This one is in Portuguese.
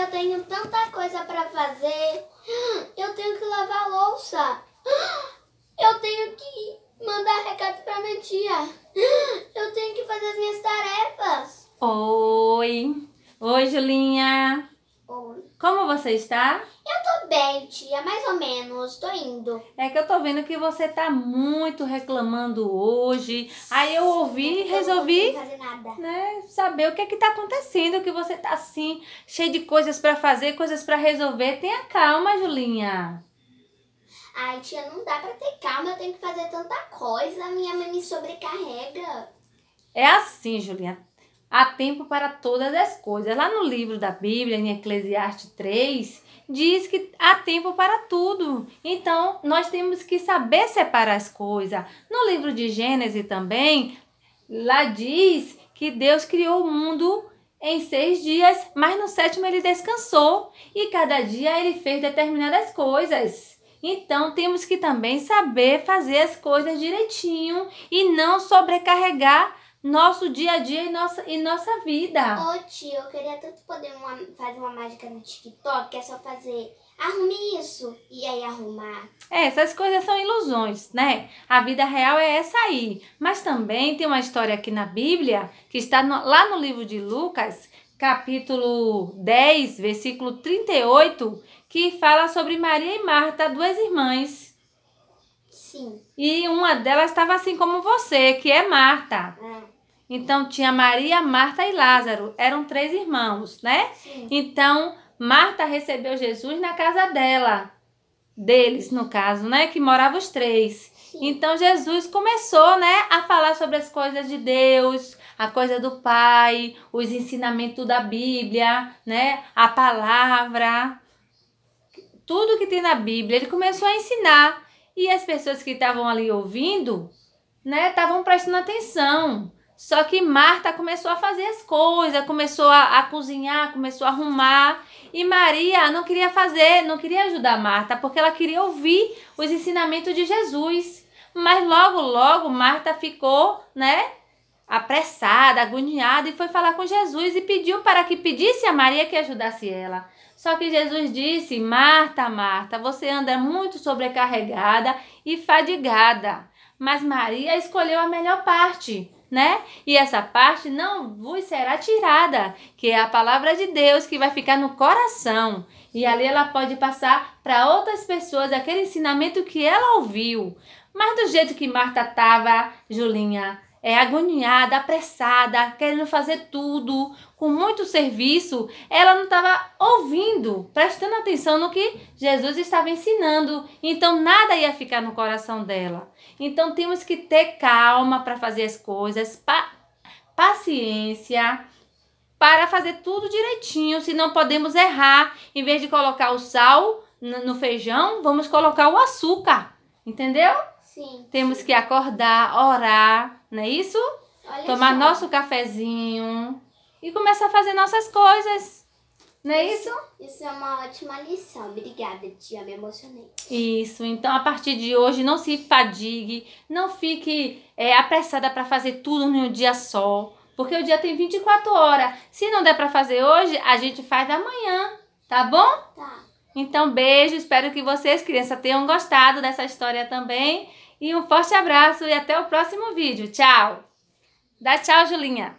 eu tenho tanta coisa para fazer. Eu tenho que lavar louça. Eu tenho que mandar recado para minha tia. Eu tenho que fazer as minhas tarefas. Oi. Oi, Julinha. Oi. Como você está? Eu bem, tia, mais ou menos, tô indo. É que eu tô vendo que você tá muito reclamando hoje. Aí eu ouvi e resolvi não fazer nada. Né, saber o que é que tá acontecendo, que você tá assim, cheio de coisas para fazer, coisas para resolver. Tenha calma, Julinha. Ai, tia, não dá pra ter calma, eu tenho que fazer tanta coisa, minha mãe me sobrecarrega. É assim, Julinha, Há tempo para todas as coisas. Lá no livro da Bíblia, em Eclesiastes 3, diz que há tempo para tudo. Então, nós temos que saber separar as coisas. No livro de Gênesis também, lá diz que Deus criou o mundo em seis dias, mas no sétimo ele descansou e cada dia ele fez determinadas coisas. Então temos que também saber fazer as coisas direitinho e não sobrecarregar nosso dia a dia e nossa, e nossa vida. Ô tio, eu queria tanto poder uma, fazer uma mágica no TikTok, que é só fazer arrume isso e aí arrumar. É, essas coisas são ilusões, né? A vida real é essa aí. Mas também tem uma história aqui na Bíblia, que está no, lá no livro de Lucas, capítulo 10, versículo 38, que fala sobre Maria e Marta, duas irmãs Sim. E uma delas estava assim como você, que é Marta. É. Então tinha Maria, Marta e Lázaro. Eram três irmãos, né? Sim. Então Marta recebeu Jesus na casa dela. Deles, no caso, né? Que moravam os três. Sim. Então Jesus começou, né, a falar sobre as coisas de Deus, a coisa do Pai, os ensinamentos da Bíblia, né, a palavra, tudo que tem na Bíblia. Ele começou a ensinar. E as pessoas que estavam ali ouvindo, né, estavam prestando atenção. Só que Marta começou a fazer as coisas, começou a, a, cozinhar, começou a arrumar. E Maria não queria fazer, não queria ajudar Marta, porque ela queria ouvir os ensinamentos de Jesus. Mas logo, logo Marta ficou, né, apressada, agoniada e foi falar com Jesus e pediu para que pedisse a Maria que ajudasse ela. Só que Jesus disse: Marta, Marta, você anda muito sobrecarregada e fadigada. Mas Maria escolheu a melhor parte, né? E essa parte não vos será tirada, que é a palavra de Deus que vai ficar no coração. E ali ela pode passar para outras pessoas aquele ensinamento que ela ouviu. Mas do jeito que Marta estava, Julinha, é, agoniada, apressada, querendo fazer tudo, com muito serviço, ela não estava ouvindo, prestando atenção no que Jesus estava ensinando. Então nada ia ficar no coração dela. Então temos que ter calma para fazer as coisas, pa paciência para fazer tudo direitinho, se não podemos errar. Em vez de colocar o sal no feijão, vamos colocar o açúcar. Entendeu? Sim. Temos que acordar, orar, não é isso? Olha Tomar só. nosso cafezinho e começar a fazer nossas coisas. Não é isso? Isso, isso é uma ótima lição. Obrigada, tia. Me emocionei. Isso. Então, a partir de hoje, não se fadigue. Não fique é, apressada para fazer tudo em um dia só. Porque o dia tem 24 horas. Se não der para fazer hoje, a gente faz amanhã. Tá bom? Tá. Então, beijo. Espero que vocês, crianças, tenham gostado dessa história também. E um forte abraço e até o próximo vídeo. Tchau! Dá tchau, Julinha!